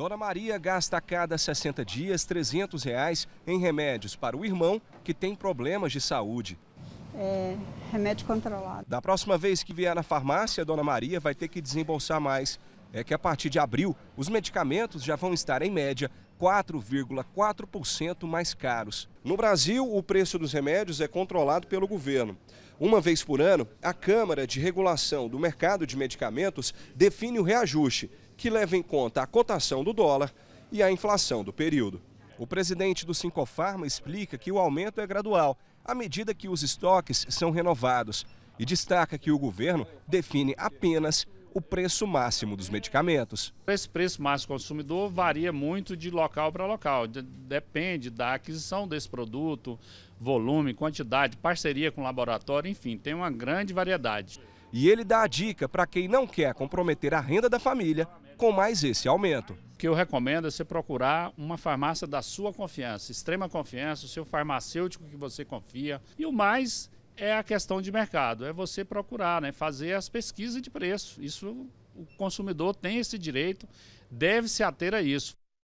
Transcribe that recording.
Dona Maria gasta a cada 60 dias 300 reais em remédios para o irmão que tem problemas de saúde. É, remédio controlado. Da próxima vez que vier na farmácia, Dona Maria vai ter que desembolsar mais é que a partir de abril os medicamentos já vão estar, em média, 4,4% mais caros. No Brasil, o preço dos remédios é controlado pelo governo. Uma vez por ano, a Câmara de Regulação do Mercado de Medicamentos define o reajuste, que leva em conta a cotação do dólar e a inflação do período. O presidente do Sincofarma explica que o aumento é gradual, à medida que os estoques são renovados, e destaca que o governo define apenas o preço máximo dos medicamentos. Esse preço máximo consumidor varia muito de local para local, depende da aquisição desse produto, volume, quantidade, parceria com o laboratório, enfim, tem uma grande variedade. E ele dá a dica para quem não quer comprometer a renda da família com mais esse aumento. O que eu recomendo é você procurar uma farmácia da sua confiança, extrema confiança, o seu farmacêutico que você confia. E o mais é a questão de mercado, é você procurar, né, fazer as pesquisas de preço. Isso o consumidor tem esse direito, deve se ater a isso.